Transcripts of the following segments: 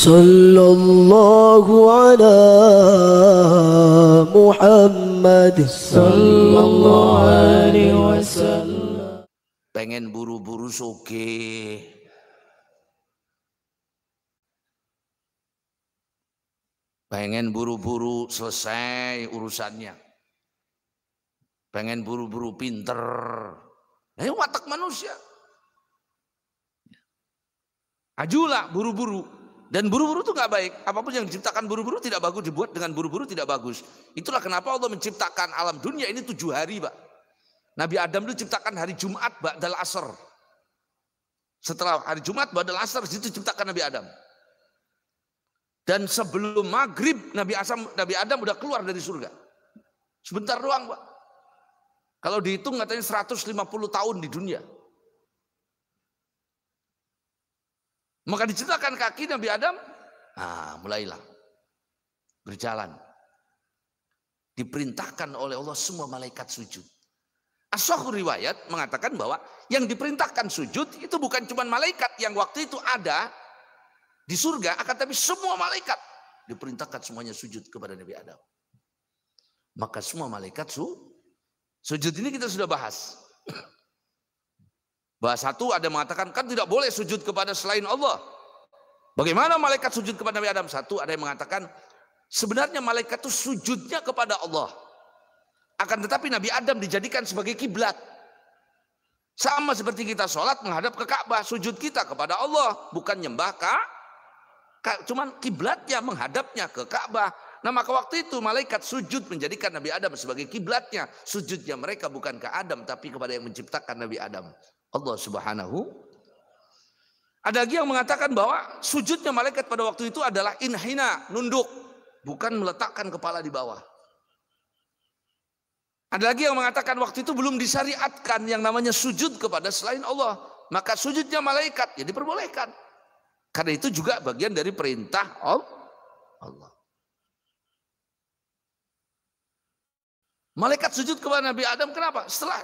صلى الله على محمد صلى الله عليه وسلم pengen buru-buru soge pengen buru-buru selesai urusannya pengen buru-buru pinter nah, watak manusia ajulah buru-buru dan buru-buru itu nggak baik. Apapun yang diciptakan buru-buru tidak bagus, dibuat dengan buru-buru tidak bagus. Itulah kenapa Allah menciptakan alam dunia ini tujuh hari, Pak. Nabi Adam itu ciptakan hari Jumat, Pak, dal asr. Setelah hari Jumat, Pak, dal asr, situ ciptakan Nabi Adam. Dan sebelum maghrib, Nabi, Asam, Nabi Adam udah keluar dari surga. Sebentar doang, Pak. Kalau dihitung katanya 150 tahun di dunia. Maka diceritakan kaki Nabi Adam. Nah, mulailah. Berjalan. Diperintahkan oleh Allah semua malaikat sujud. Asyahur riwayat mengatakan bahwa yang diperintahkan sujud itu bukan cuma malaikat yang waktu itu ada di surga, akan tapi semua malaikat diperintahkan semuanya sujud kepada Nabi Adam. Maka semua malaikat su, sujud ini kita sudah bahas. Bahas satu ada mengatakan kan tidak boleh sujud kepada selain Allah. Bagaimana malaikat sujud kepada Nabi Adam? Satu ada yang mengatakan sebenarnya malaikat itu sujudnya kepada Allah. Akan tetapi Nabi Adam dijadikan sebagai kiblat. Sama seperti kita sholat menghadap ke Ka'bah, sujud kita kepada Allah, bukan nyembah Ka'bah. Cuman kiblatnya menghadapnya ke Ka'bah. Nah maka waktu itu malaikat sujud menjadikan Nabi Adam sebagai kiblatnya. Sujudnya mereka bukan ke Adam, tapi kepada yang menciptakan Nabi Adam. Allah Subhanahu ada lagi yang mengatakan bahwa sujudnya malaikat pada waktu itu adalah inhina, nunduk, bukan meletakkan kepala di bawah. Ada lagi yang mengatakan waktu itu belum disyariatkan yang namanya sujud kepada selain Allah, maka sujudnya malaikat ya diperbolehkan. Karena itu juga bagian dari perintah Allah. Malaikat sujud kepada Nabi Adam kenapa? Setelah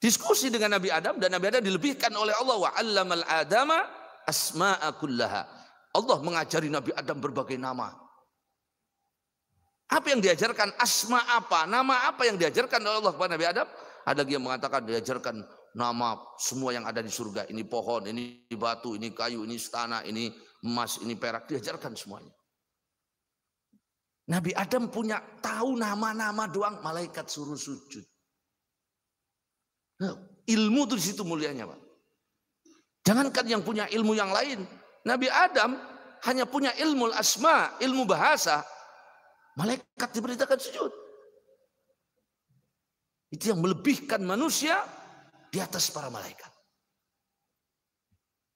Diskusi dengan Nabi Adam dan Nabi Adam dilebihkan oleh Allah wa 'allamal adama asma'a kullaha. Allah mengajari Nabi Adam berbagai nama. Apa yang diajarkan? Asma apa? Nama apa yang diajarkan oleh Allah kepada Nabi Adam? Ada yang mengatakan diajarkan nama semua yang ada di surga. Ini pohon, ini batu, ini kayu, ini istana ini emas, ini perak. Diajarkan semuanya. Nabi Adam punya tahu nama-nama doang malaikat suruh sujud. Nah, ilmu itu di situ mulianya, Pak. Jangankan yang punya ilmu yang lain. Nabi Adam hanya punya ilmu asma, ilmu bahasa. Malaikat diberitakan sujud. Itu yang melebihkan manusia di atas para malaikat.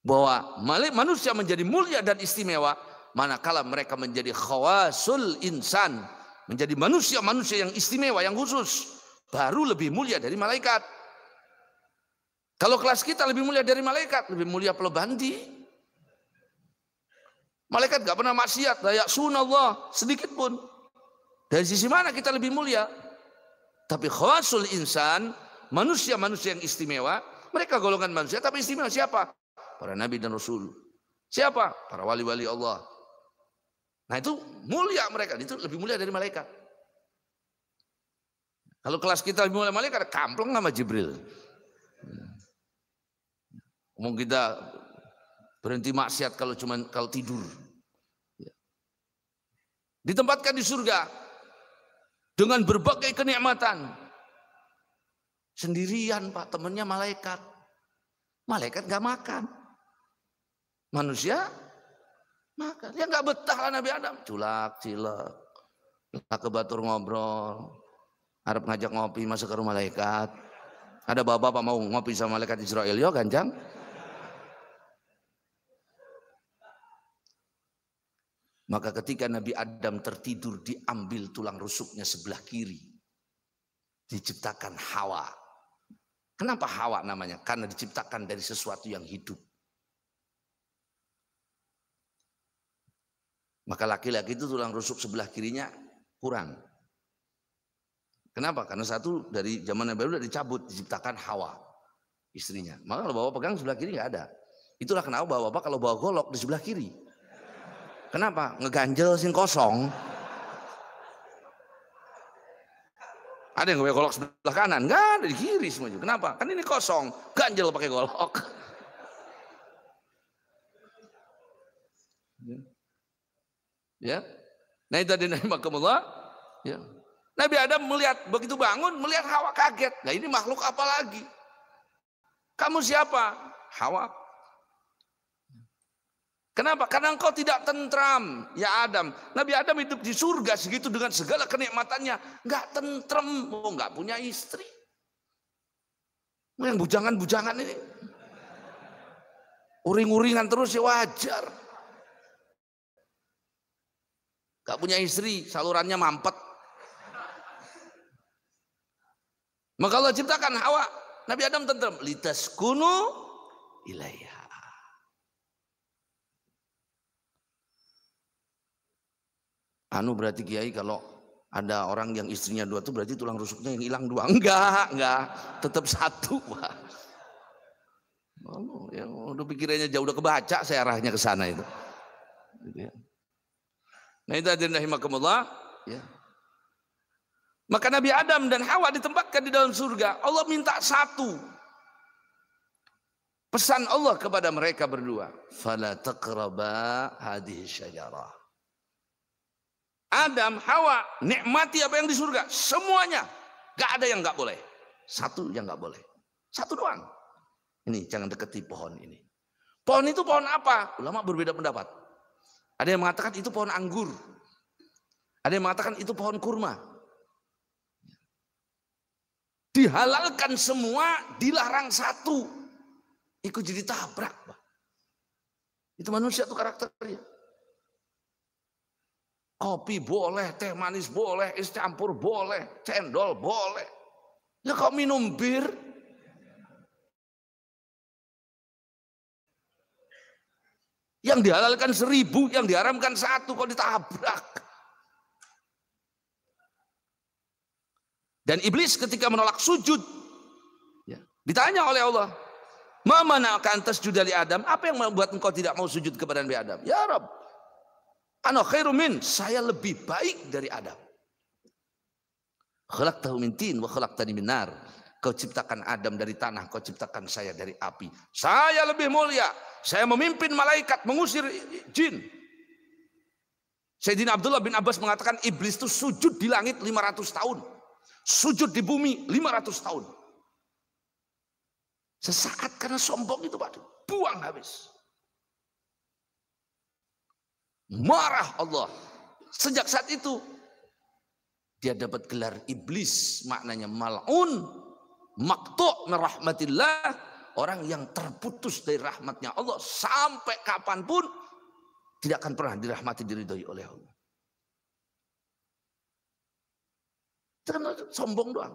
Bahwa manusia menjadi mulia dan istimewa manakala mereka menjadi khawasul insan, menjadi manusia-manusia yang istimewa, yang khusus, baru lebih mulia dari malaikat. Kalau kelas kita lebih mulia dari malaikat, lebih mulia pelebandi. Malaikat gak pernah maksiat, layak Allah sedikit pun. Dari sisi mana kita lebih mulia? Tapi khawasul insan, manusia-manusia yang istimewa, mereka golongan manusia tapi istimewa siapa? Para nabi dan rasul. Siapa? Para wali-wali Allah. Nah itu mulia mereka, itu lebih mulia dari malaikat. Kalau kelas kita lebih mulia malaikat, kampleng sama Jibril mungkin kita berhenti maksiat kalau cuman kalau tidur. Ya. Ditempatkan di surga dengan berbagai kenikmatan. Sendirian pak temennya malaikat. Malaikat gak makan. Manusia makan. Ya nggak betah lah Nabi Adam. Culak, cilak. Kita ke Batur ngobrol. Harap ngajak ngopi masuk ke rumah malaikat. Ada bapak-bapak mau ngopi sama malaikat Israel. Yo ganjang. Maka ketika Nabi Adam tertidur diambil tulang rusuknya sebelah kiri. Diciptakan Hawa. Kenapa Hawa namanya? Karena diciptakan dari sesuatu yang hidup. Maka laki-laki itu tulang rusuk sebelah kirinya kurang. Kenapa? Karena satu dari zaman Nabi Adam dicabut, diciptakan Hawa istrinya. Maka kalau bawa pegang sebelah kiri nggak ada. Itulah kenapa bawa bapak kalau bawa golok di sebelah kiri. Kenapa? Ngeganjel sing kosong. Ada yang pakai golok sebelah kanan, enggak ada di kiri semuanya. Kenapa? Kan ini kosong, ganjel pakai golok. Ya. ya. Nah itu tadi Nabi Ya. Nabi Adam melihat begitu bangun melihat Hawa kaget. Nah ini makhluk apa lagi? Kamu siapa? Hawa Kenapa? Karena engkau tidak tentram, ya Adam. Nabi Adam hidup di surga segitu dengan segala kenikmatannya, nggak tentrem, oh, nggak punya istri. Yang bujangan-bujangan ini, uring-uringan terus ya wajar. Gak punya istri, salurannya mampet. Maka Allah ciptakan Hawa, Nabi Adam tentrem, litas kunu ilaiha Anu berarti kiai kalau ada orang yang istrinya dua tuh berarti tulang rusuknya yang hilang dua. Enggak, enggak. Tetap satu. Oh, ya udah pikirannya jauh udah kebaca saya arahnya ke sana itu. Gitu ya. Nah itu hadirin rahimakumullah, ya. Maka Nabi Adam dan Hawa ditempatkan di dalam surga. Allah minta satu. Pesan Allah kepada mereka berdua, "Fala taqraba hadhihi syajarah." Adam, Hawa, nikmati apa yang di surga. Semuanya. Gak ada yang gak boleh. Satu yang gak boleh. Satu doang. Ini jangan deketi pohon ini. Pohon itu pohon apa? Ulama berbeda pendapat. Ada yang mengatakan itu pohon anggur. Ada yang mengatakan itu pohon kurma. Dihalalkan semua, dilarang satu. Ikut jadi tabrak. Itu manusia tuh karakternya. Kopi boleh, teh manis boleh, es campur boleh, cendol boleh. Ya kok minum bir? Yang dihalalkan seribu, yang diharamkan satu, Kau ditabrak? Dan iblis ketika menolak sujud, ya, ditanya oleh Allah, Mama akan tasjud judali Adam, apa yang membuat engkau tidak mau sujud kepada Nabi Adam? Ya Rabb, Ana khairumin, saya lebih baik dari Adam. Kelak tahu mintin wa kelak tadi benar. Kau ciptakan Adam dari tanah, kau ciptakan saya dari api. Saya lebih mulia. Saya memimpin malaikat mengusir jin. Sayyidina Abdullah bin Abbas mengatakan iblis itu sujud di langit 500 tahun. Sujud di bumi 500 tahun. Sesaat karena sombong itu Pak. Buang habis. Marah Allah. Sejak saat itu dia dapat gelar iblis, maknanya mal'un, maktu' merahmatillah, orang yang terputus dari rahmatnya Allah sampai kapanpun tidak akan pernah dirahmati diridhoi oleh Allah. Jangan sombong doang.